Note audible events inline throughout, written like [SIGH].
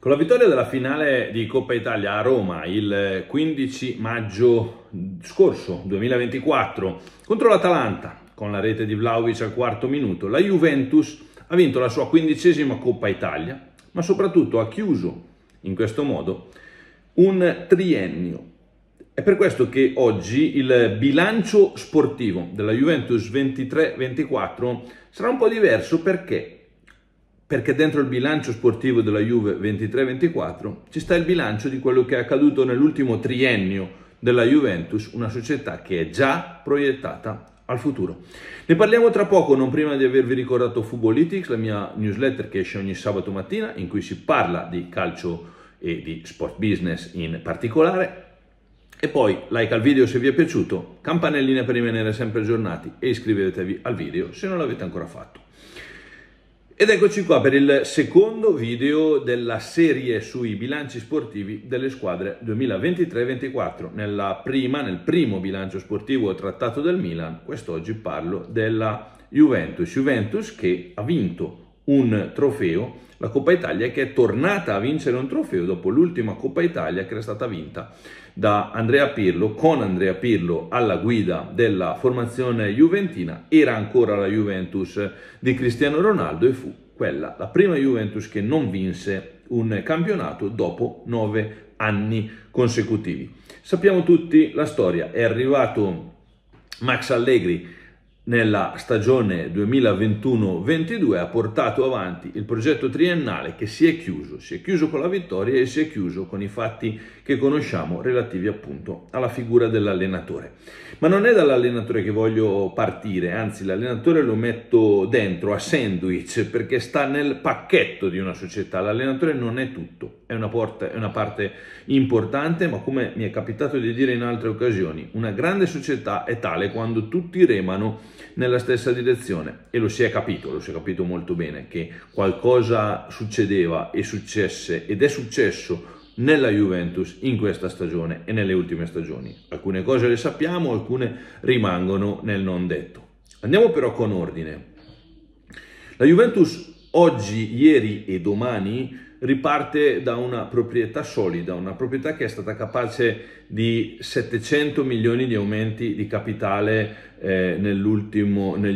Con la vittoria della finale di Coppa Italia a Roma il 15 maggio scorso 2024 contro l'Atalanta, con la rete di Vlaovic al quarto minuto, la Juventus ha vinto la sua quindicesima Coppa Italia, ma soprattutto ha chiuso in questo modo un triennio. È per questo che oggi il bilancio sportivo della Juventus 23-24 sarà un po' diverso perché perché dentro il bilancio sportivo della Juve 23-24 ci sta il bilancio di quello che è accaduto nell'ultimo triennio della Juventus, una società che è già proiettata al futuro. Ne parliamo tra poco, non prima di avervi ricordato Fubolitics, la mia newsletter che esce ogni sabato mattina, in cui si parla di calcio e di sport business in particolare. E poi like al video se vi è piaciuto, campanellina per rimanere sempre aggiornati e iscrivetevi al video se non l'avete ancora fatto. Ed eccoci qua per il secondo video della serie sui bilanci sportivi delle squadre 2023-24. Nella prima, nel primo bilancio sportivo trattato del Milan, quest'oggi parlo della Juventus. Juventus che ha vinto un trofeo, la Coppa Italia che è tornata a vincere un trofeo dopo l'ultima Coppa Italia che era stata vinta da Andrea Pirlo, con Andrea Pirlo alla guida della formazione juventina, era ancora la Juventus di Cristiano Ronaldo e fu quella la prima Juventus che non vinse un campionato dopo nove anni consecutivi. Sappiamo tutti la storia, è arrivato Max Allegri nella stagione 2021-22 ha portato avanti il progetto triennale che si è chiuso, si è chiuso con la vittoria e si è chiuso con i fatti che conosciamo relativi appunto alla figura dell'allenatore. Ma non è dall'allenatore che voglio partire, anzi l'allenatore lo metto dentro a sandwich perché sta nel pacchetto di una società, l'allenatore non è tutto, è una, porta, è una parte importante, ma come mi è capitato di dire in altre occasioni, una grande società è tale quando tutti remano nella stessa direzione e lo si è capito, lo si è capito molto bene che qualcosa succedeva e successe ed è successo nella Juventus in questa stagione e nelle ultime stagioni. Alcune cose le sappiamo, alcune rimangono nel non detto. Andiamo però con ordine. La Juventus oggi, ieri e domani riparte da una proprietà solida, una proprietà che è stata capace di 700 milioni di aumenti di capitale eh, negli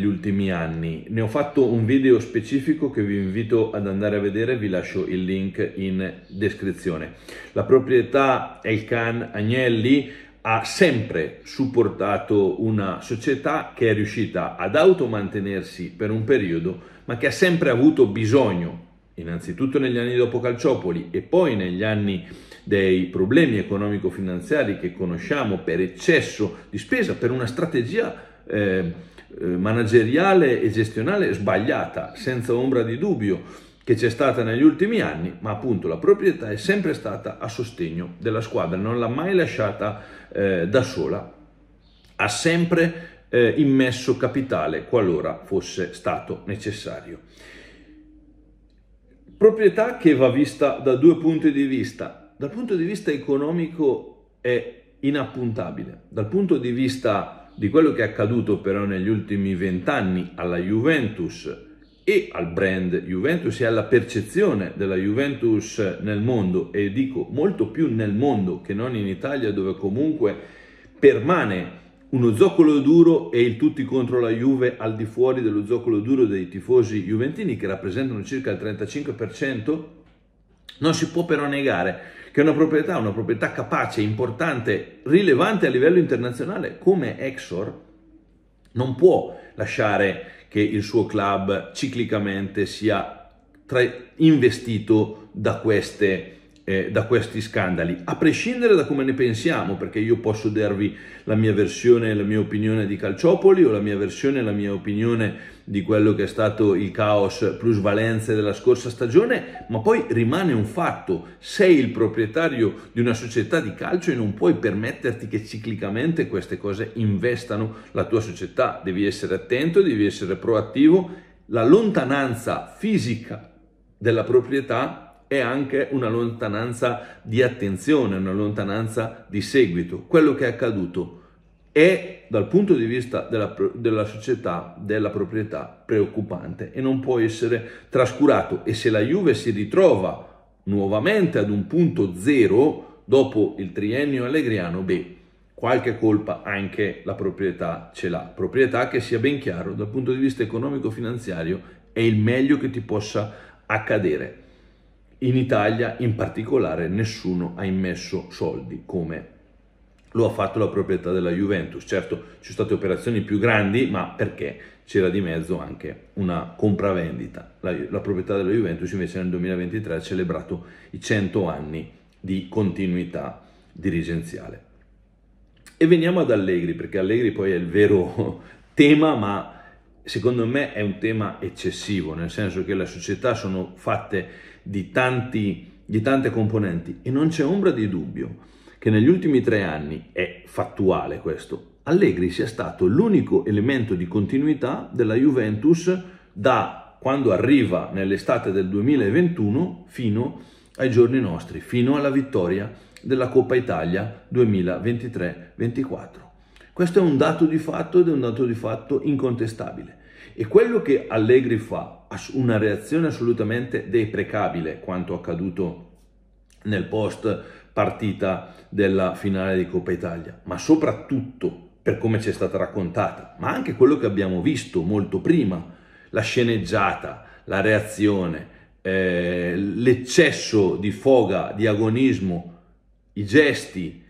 ultimi anni. Ne ho fatto un video specifico che vi invito ad andare a vedere, vi lascio il link in descrizione. La proprietà Elkan Agnelli ha sempre supportato una società che è riuscita ad automantenersi per un periodo, ma che ha sempre avuto bisogno innanzitutto negli anni dopo Calciopoli e poi negli anni dei problemi economico-finanziari che conosciamo per eccesso di spesa, per una strategia eh, eh, manageriale e gestionale sbagliata, senza ombra di dubbio, che c'è stata negli ultimi anni, ma appunto la proprietà è sempre stata a sostegno della squadra, non l'ha mai lasciata eh, da sola, ha sempre eh, immesso capitale qualora fosse stato necessario. Proprietà che va vista da due punti di vista. Dal punto di vista economico è inappuntabile, dal punto di vista di quello che è accaduto però negli ultimi vent'anni alla Juventus e al brand Juventus e alla percezione della Juventus nel mondo e dico molto più nel mondo che non in Italia dove comunque permane uno zoccolo duro e il tutti contro la Juve al di fuori dello zoccolo duro dei tifosi juventini che rappresentano circa il 35%, non si può però negare che una proprietà, una proprietà capace, importante, rilevante a livello internazionale come Exor, non può lasciare che il suo club ciclicamente sia investito da queste eh, da questi scandali, a prescindere da come ne pensiamo, perché io posso darvi la mia versione, la mia opinione di Calciopoli o la mia versione, la mia opinione di quello che è stato il caos plus valenze della scorsa stagione, ma poi rimane un fatto, sei il proprietario di una società di calcio e non puoi permetterti che ciclicamente queste cose investano la tua società, devi essere attento, devi essere proattivo, la lontananza fisica della proprietà è anche una lontananza di attenzione, una lontananza di seguito. Quello che è accaduto è dal punto di vista della, della, società, della proprietà, preoccupante e non può essere trascurato. E se la Juve si ritrova nuovamente ad un punto zero dopo il triennio allegriano, beh, qualche colpa anche la proprietà ce l'ha. Proprietà che sia ben chiaro dal punto di vista economico-finanziario è il meglio che ti possa accadere in Italia in particolare nessuno ha immesso soldi come lo ha fatto la proprietà della Juventus. Certo, ci sono state operazioni più grandi, ma perché c'era di mezzo anche una compravendita. La, la proprietà della Juventus invece nel 2023 ha celebrato i 100 anni di continuità dirigenziale. E veniamo ad Allegri, perché Allegri poi è il vero [LAUGHS] tema, ma secondo me è un tema eccessivo, nel senso che le società sono fatte di, tanti, di tante componenti e non c'è ombra di dubbio che negli ultimi tre anni, è fattuale questo, Allegri sia stato l'unico elemento di continuità della Juventus da quando arriva nell'estate del 2021 fino ai giorni nostri, fino alla vittoria della Coppa Italia 2023-24. Questo è un dato di fatto ed è un dato di fatto incontestabile. E quello che Allegri fa una reazione assolutamente deprecabile quanto accaduto nel post partita della finale di Coppa Italia, ma soprattutto per come ci è stata raccontata, ma anche quello che abbiamo visto molto prima, la sceneggiata, la reazione, eh, l'eccesso di foga, di agonismo, i gesti,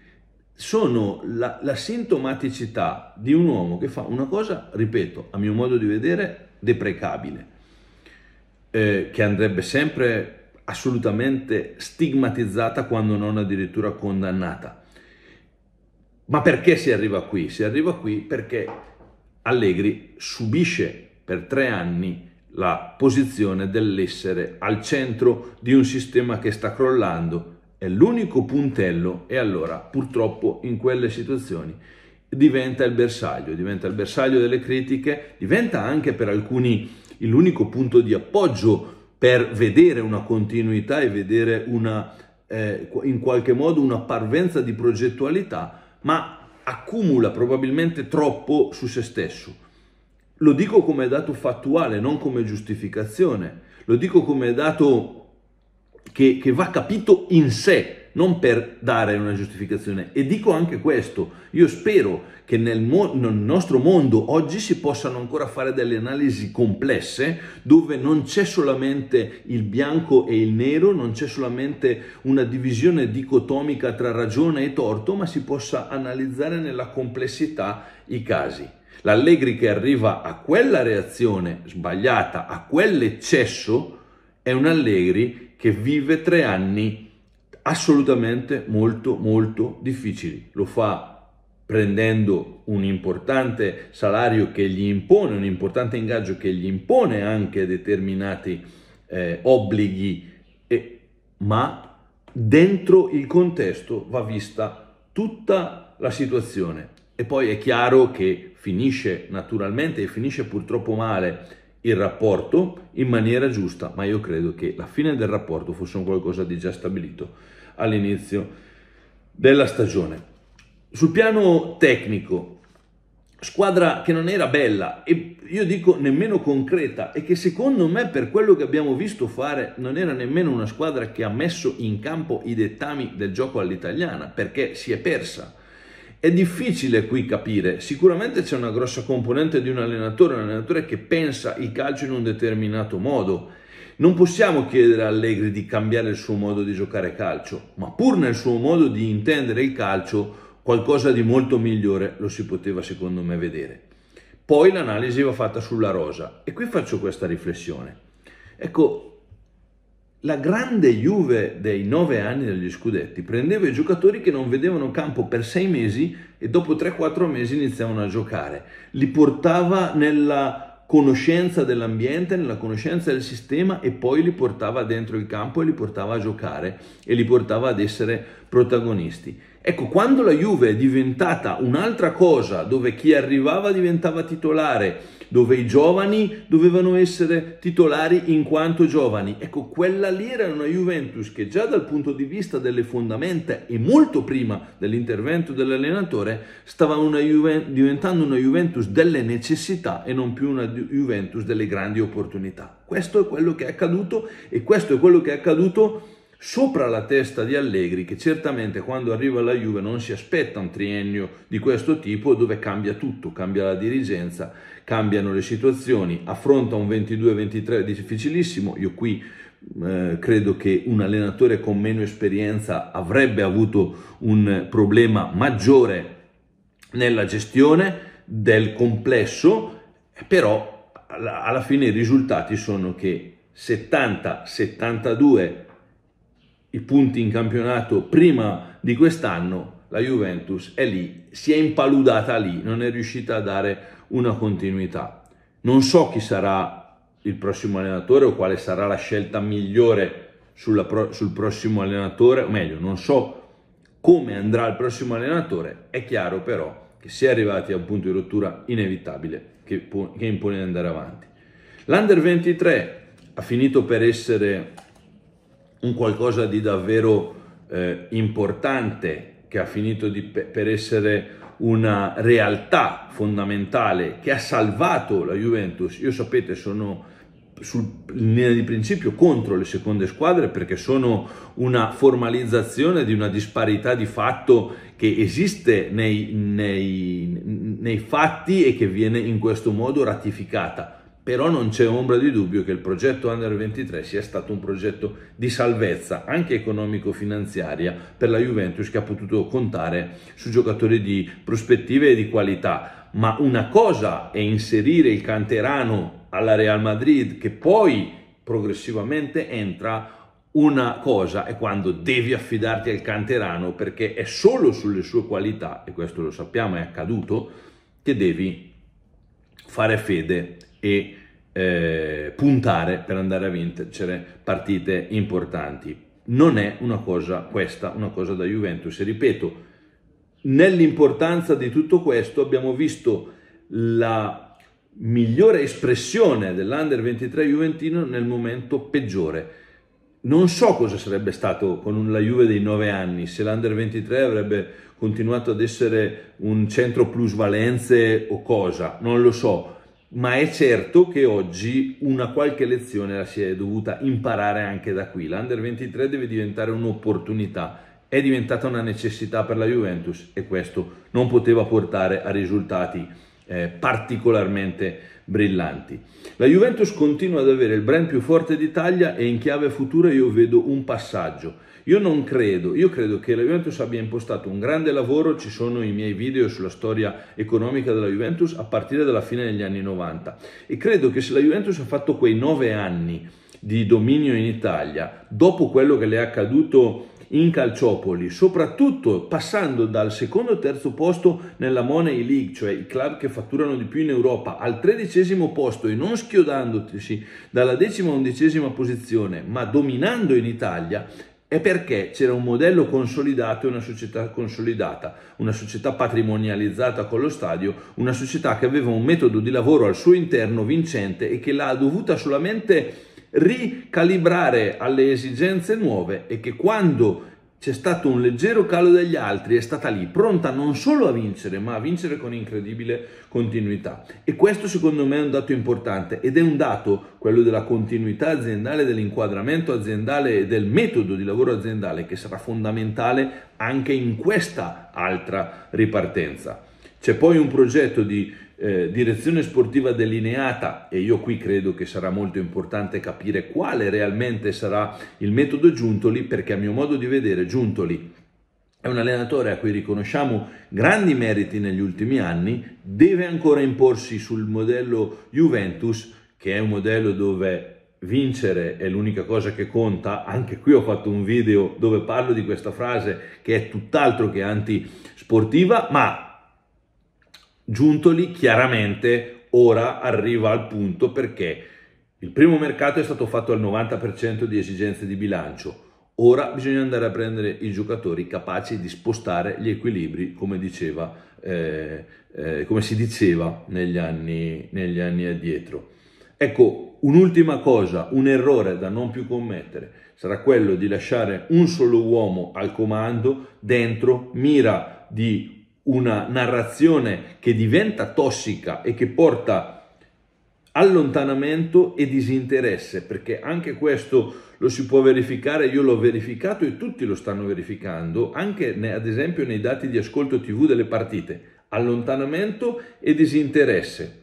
sono la, la sintomaticità di un uomo che fa una cosa, ripeto, a mio modo di vedere, deprecabile eh, che andrebbe sempre assolutamente stigmatizzata quando non addirittura condannata. Ma perché si arriva qui? Si arriva qui perché Allegri subisce per tre anni la posizione dell'essere al centro di un sistema che sta crollando, è l'unico puntello e allora purtroppo in quelle situazioni diventa il bersaglio, diventa il bersaglio delle critiche, diventa anche per alcuni l'unico punto di appoggio per vedere una continuità e vedere una, eh, in qualche modo una parvenza di progettualità, ma accumula probabilmente troppo su se stesso. Lo dico come dato fattuale, non come giustificazione, lo dico come dato che, che va capito in sé, non per dare una giustificazione. E dico anche questo, io spero che nel, mo- nel nostro mondo oggi si possano ancora fare delle analisi complesse dove non c'è solamente il bianco e il nero, non c'è solamente una divisione dicotomica tra ragione e torto, ma si possa analizzare nella complessità i casi. L'Allegri che arriva a quella reazione sbagliata, a quell'eccesso, è un Allegri che vive tre anni assolutamente molto molto difficili. Lo fa prendendo un importante salario che gli impone, un importante ingaggio che gli impone anche determinati eh, obblighi, eh, ma dentro il contesto va vista tutta la situazione. E poi è chiaro che finisce naturalmente e finisce purtroppo male il rapporto in maniera giusta, ma io credo che la fine del rapporto fosse un qualcosa di già stabilito all'inizio della stagione. Sul piano tecnico, squadra che non era bella e io dico nemmeno concreta e che secondo me per quello che abbiamo visto fare non era nemmeno una squadra che ha messo in campo i dettami del gioco all'italiana perché si è persa è difficile qui capire, sicuramente c'è una grossa componente di un allenatore, un allenatore che pensa il calcio in un determinato modo. Non possiamo chiedere a Allegri di cambiare il suo modo di giocare calcio, ma pur nel suo modo di intendere il calcio, qualcosa di molto migliore lo si poteva secondo me vedere. Poi l'analisi va fatta sulla rosa e qui faccio questa riflessione. Ecco, la grande Juve dei nove anni degli scudetti prendeva i giocatori che non vedevano campo per sei mesi e dopo 3-4 mesi iniziavano a giocare. Li portava nella conoscenza dell'ambiente, nella conoscenza del sistema e poi li portava dentro il campo e li portava a giocare e li portava ad essere protagonisti. Ecco, quando la Juve è diventata un'altra cosa, dove chi arrivava diventava titolare, dove i giovani dovevano essere titolari in quanto giovani, ecco, quella lì era una Juventus che già dal punto di vista delle fondamenta e molto prima dell'intervento dell'allenatore stava una Juve, diventando una Juventus delle necessità e non più una Juventus delle grandi opportunità. Questo è quello che è accaduto e questo è quello che è accaduto sopra la testa di Allegri che certamente quando arriva alla Juve non si aspetta un triennio di questo tipo dove cambia tutto, cambia la dirigenza, cambiano le situazioni, affronta un 22-23 difficilissimo, io qui eh, credo che un allenatore con meno esperienza avrebbe avuto un problema maggiore nella gestione del complesso, però alla fine i risultati sono che 70, 72 i punti in campionato prima di quest'anno, la Juventus è lì, si è impaludata lì, non è riuscita a dare una continuità. Non so chi sarà il prossimo allenatore o quale sarà la scelta migliore sulla, sul prossimo allenatore, o meglio, non so come andrà il prossimo allenatore, è chiaro però che si è arrivati a un punto di rottura inevitabile che, che impone di andare avanti. L'Under 23 ha finito per essere un qualcosa di davvero eh, importante che ha finito di, per essere una realtà fondamentale che ha salvato la Juventus. Io sapete sono sul, di principio contro le seconde squadre perché sono una formalizzazione di una disparità di fatto che esiste nei, nei, nei fatti e che viene in questo modo ratificata però non c'è ombra di dubbio che il progetto Under 23 sia stato un progetto di salvezza anche economico-finanziaria per la Juventus che ha potuto contare su giocatori di prospettive e di qualità. Ma una cosa è inserire il canterano alla Real Madrid che poi progressivamente entra una cosa è quando devi affidarti al canterano perché è solo sulle sue qualità, e questo lo sappiamo è accaduto, che devi fare fede e eh, puntare per andare a vincere partite importanti. Non è una cosa questa, una cosa da Juventus. E ripeto, nell'importanza di tutto questo abbiamo visto la migliore espressione dell'Under 23 Juventino nel momento peggiore. Non so cosa sarebbe stato con la Juve dei 9 anni, se l'Under 23 avrebbe continuato ad essere un centro plus Valenze o cosa, non lo so ma è certo che oggi una qualche lezione la si è dovuta imparare anche da qui. L'Under 23 deve diventare un'opportunità, è diventata una necessità per la Juventus e questo non poteva portare a risultati eh, particolarmente brillanti. La Juventus continua ad avere il brand più forte d'Italia e in chiave futura io vedo un passaggio io non credo, io credo che la Juventus abbia impostato un grande lavoro, ci sono i miei video sulla storia economica della Juventus a partire dalla fine degli anni 90 e credo che se la Juventus ha fatto quei nove anni di dominio in Italia, dopo quello che le è accaduto in Calciopoli, soprattutto passando dal secondo e terzo posto nella Money League, cioè i club che fatturano di più in Europa, al tredicesimo posto e non schiodandosi dalla decima undicesima posizione, ma dominando in Italia, è perché c'era un modello consolidato e una società consolidata, una società patrimonializzata con lo stadio, una società che aveva un metodo di lavoro al suo interno vincente e che l'ha dovuta solamente ricalibrare alle esigenze nuove e che quando c'è stato un leggero calo degli altri, è stata lì, pronta non solo a vincere, ma a vincere con incredibile continuità. E questo secondo me è un dato importante ed è un dato, quello della continuità aziendale, dell'inquadramento aziendale e del metodo di lavoro aziendale, che sarà fondamentale anche in questa altra ripartenza. C'è poi un progetto di eh, direzione sportiva delineata e io qui credo che sarà molto importante capire quale realmente sarà il metodo Giuntoli perché a mio modo di vedere Giuntoli è un allenatore a cui riconosciamo grandi meriti negli ultimi anni, deve ancora imporsi sul modello Juventus che è un modello dove vincere è l'unica cosa che conta, anche qui ho fatto un video dove parlo di questa frase che è tutt'altro che antisportiva, ma Giunto lì, chiaramente ora arriva al punto perché il primo mercato è stato fatto al 90% di esigenze di bilancio. Ora bisogna andare a prendere i giocatori capaci di spostare gli equilibri, come, diceva, eh, eh, come si diceva negli anni, negli anni addietro. Ecco, un'ultima cosa, un errore da non più commettere, sarà quello di lasciare un solo uomo al comando dentro mira di una narrazione che diventa tossica e che porta allontanamento e disinteresse, perché anche questo lo si può verificare, io l'ho verificato e tutti lo stanno verificando, anche ad esempio nei dati di ascolto TV delle partite, allontanamento e disinteresse.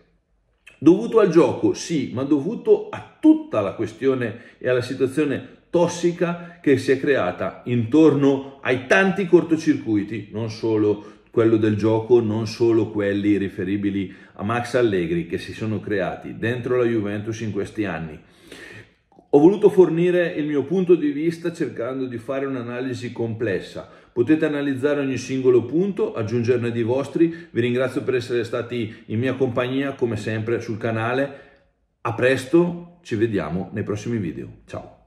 Dovuto al gioco, sì, ma dovuto a tutta la questione e alla situazione tossica che si è creata intorno ai tanti cortocircuiti, non solo quello del gioco, non solo quelli riferibili a Max Allegri che si sono creati dentro la Juventus in questi anni. Ho voluto fornire il mio punto di vista cercando di fare un'analisi complessa. Potete analizzare ogni singolo punto, aggiungerne di vostri. Vi ringrazio per essere stati in mia compagnia come sempre sul canale. A presto, ci vediamo nei prossimi video. Ciao.